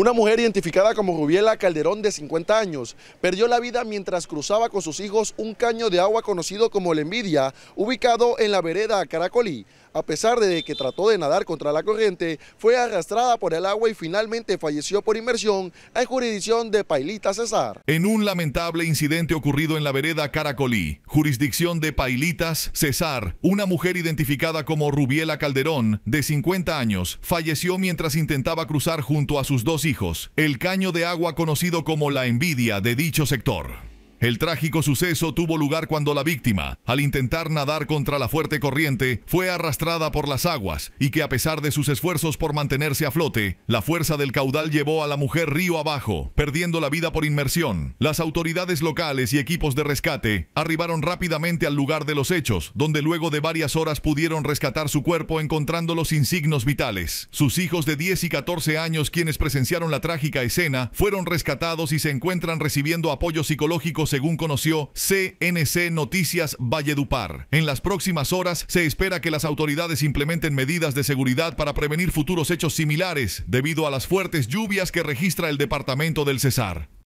Una mujer identificada como Rubiela Calderón de 50 años perdió la vida mientras cruzaba con sus hijos un caño de agua conocido como la envidia, ubicado en la vereda Caracolí. A pesar de que trató de nadar contra la corriente, fue arrastrada por el agua y finalmente falleció por inmersión en jurisdicción de Pailita Cesar. En un lamentable incidente ocurrido en la vereda Caracolí, jurisdicción de Pailitas Cesar, una mujer identificada como Rubiela Calderón, de 50 años, falleció mientras intentaba cruzar junto a sus dos el caño de agua conocido como la envidia de dicho sector. El trágico suceso tuvo lugar cuando la víctima, al intentar nadar contra la fuerte corriente, fue arrastrada por las aguas y que a pesar de sus esfuerzos por mantenerse a flote, la fuerza del caudal llevó a la mujer río abajo, perdiendo la vida por inmersión. Las autoridades locales y equipos de rescate arribaron rápidamente al lugar de los hechos, donde luego de varias horas pudieron rescatar su cuerpo encontrando los insignos vitales. Sus hijos de 10 y 14 años quienes presenciaron la trágica escena fueron rescatados y se encuentran recibiendo apoyo psicológico según conoció CNC Noticias Valledupar. En las próximas horas se espera que las autoridades implementen medidas de seguridad para prevenir futuros hechos similares debido a las fuertes lluvias que registra el departamento del Cesar.